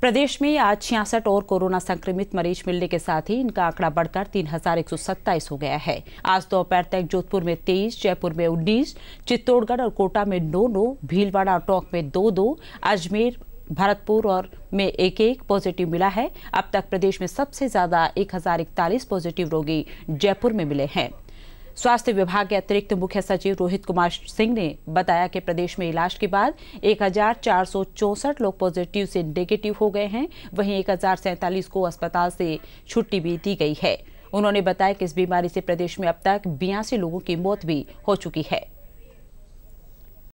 प्रदेश में आज छियासठ और कोरोना संक्रमित मरीज मिलने के साथ ही इनका आंकड़ा बढ़कर तीन हो गया है आज दोपहर तक जोधपुर में तेईस जयपुर में उन्नीस चित्तौड़गढ़ और कोटा में नौ नौ भीलवाड़ा और टोंक में दो दो अजमेर भरतपुर और में एक एक पॉजिटिव मिला है अब तक प्रदेश में सबसे ज्यादा एक पॉजिटिव रोगी जयपुर में मिले हैं स्वास्थ्य विभाग के अतिरिक्त मुख्य सचिव रोहित कुमार सिंह ने बताया कि प्रदेश में इलाज के बाद एक लोग पॉजिटिव से नेगेटिव हो गए हैं वहीं एक को अस्पताल से छुट्टी भी दी गई है उन्होंने बताया कि इस बीमारी से प्रदेश में अब तक बयासी लोगों की मौत भी हो चुकी है